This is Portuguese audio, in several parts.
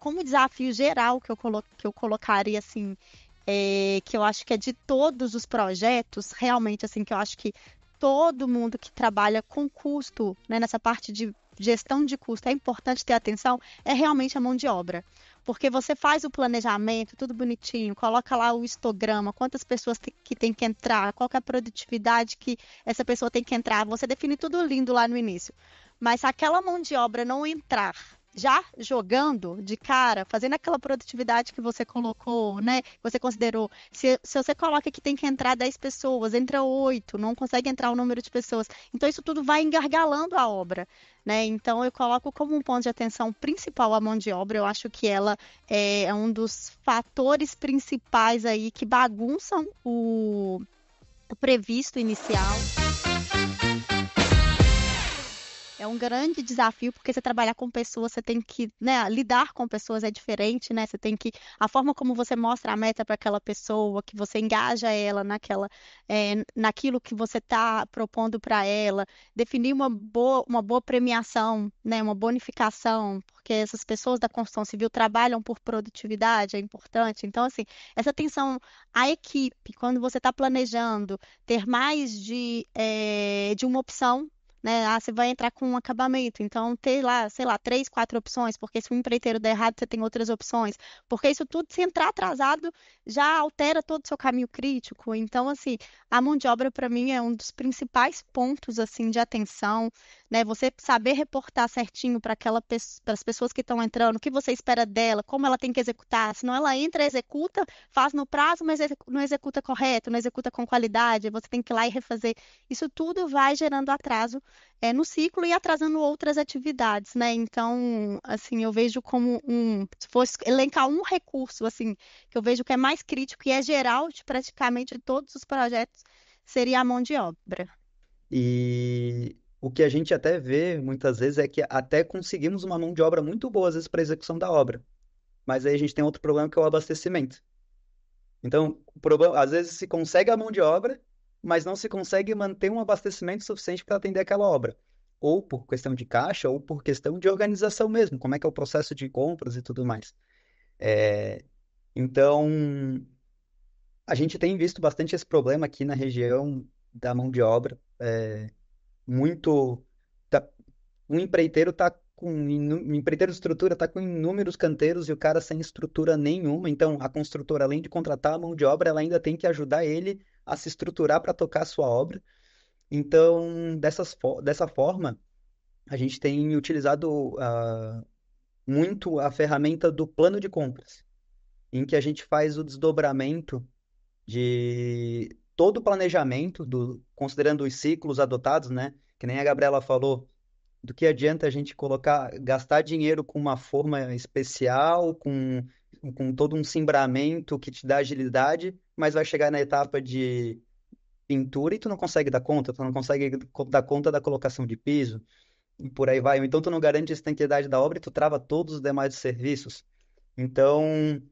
como desafio geral que eu, colo que eu colocaria assim, é, que eu acho que é de todos os projetos, realmente assim, que eu acho que todo mundo que trabalha com custo, né, nessa parte de gestão de custo, é importante ter atenção, é realmente a mão de obra. Porque você faz o planejamento, tudo bonitinho, coloca lá o histograma, quantas pessoas que tem que entrar, qual que é a produtividade que essa pessoa tem que entrar, você define tudo lindo lá no início. Mas se aquela mão de obra não entrar já jogando de cara, fazendo aquela produtividade que você colocou, né? Que você considerou. Se, se você coloca que tem que entrar 10 pessoas, entra 8, não consegue entrar o número de pessoas. Então, isso tudo vai engargalando a obra, né? Então, eu coloco como um ponto de atenção principal a mão de obra. Eu acho que ela é, é um dos fatores principais aí que bagunçam o, o previsto inicial. um grande desafio, porque você trabalhar com pessoas, você tem que né, lidar com pessoas é diferente, né? Você tem que. A forma como você mostra a meta para aquela pessoa, que você engaja ela naquela, é, naquilo que você está propondo para ela, definir uma boa, uma boa premiação, né? uma bonificação, porque essas pessoas da construção civil trabalham por produtividade, é importante. Então, assim, essa atenção à equipe, quando você está planejando ter mais de, é, de uma opção né? Ah, você vai entrar com um acabamento. Então, ter lá, sei lá, três, quatro opções, porque se o empreiteiro der errado, você tem outras opções. Porque isso tudo, se entrar atrasado, já altera todo o seu caminho crítico. Então, assim, a mão de obra, para mim, é um dos principais pontos, assim, de atenção, né? Você saber reportar certinho para aquela para as pessoas que estão entrando, o que você espera dela, como ela tem que executar, senão ela entra, executa, faz no prazo, mas não executa correto, não executa com qualidade, você tem que ir lá e refazer. Isso tudo vai gerando atraso é, no ciclo e atrasando outras atividades, né? Então, assim, eu vejo como um, se fosse elencar um recurso, assim, que eu vejo que é mais crítico e é geral de praticamente todos os projetos, seria a mão de obra. E o que a gente até vê muitas vezes é que até conseguimos uma mão de obra muito boa, às vezes, para a execução da obra. Mas aí a gente tem outro problema que é o abastecimento. Então, problema, às vezes se consegue a mão de obra, mas não se consegue manter um abastecimento suficiente para atender aquela obra. Ou por questão de caixa, ou por questão de organização mesmo, como é que é o processo de compras e tudo mais. É... Então, a gente tem visto bastante esse problema aqui na região da mão de obra. É muito. Tá, um empreiteiro tá com. Um empreiteiro de estrutura tá com inúmeros canteiros e o cara sem estrutura nenhuma. Então, a construtora, além de contratar a mão de obra, ela ainda tem que ajudar ele a se estruturar para tocar a sua obra. Então, dessas, dessa forma, a gente tem utilizado uh, muito a ferramenta do plano de compras, em que a gente faz o desdobramento de todo o planejamento, do, considerando os ciclos adotados, né? Que nem a Gabriela falou, do que adianta a gente colocar, gastar dinheiro com uma forma especial, com, com todo um simbramento que te dá agilidade, mas vai chegar na etapa de pintura e tu não consegue dar conta, tu não consegue dar conta da colocação de piso, e por aí vai. Então tu não garante a instantaneidade da obra e tu trava todos os demais serviços. Então,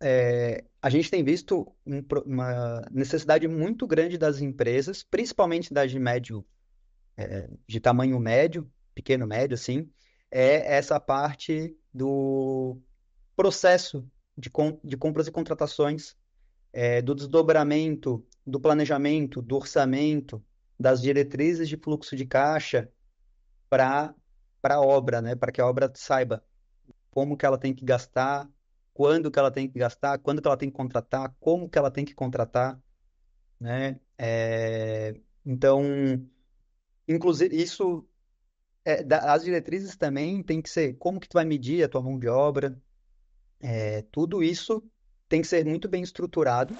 é, a gente tem visto um, uma necessidade muito grande das empresas, principalmente das de médio, é, de tamanho médio, pequeno médio, assim, é essa parte do processo de, de compras e contratações, é, do desdobramento, do planejamento, do orçamento, das diretrizes de fluxo de caixa para a obra, né? para que a obra saiba como que ela tem que gastar, quando que ela tem que gastar, quando que ela tem que contratar, como que ela tem que contratar, né? É, então, inclusive isso é, da, as diretrizes também tem que ser como que tu vai medir a tua mão de obra, é, tudo isso tem que ser muito bem estruturado.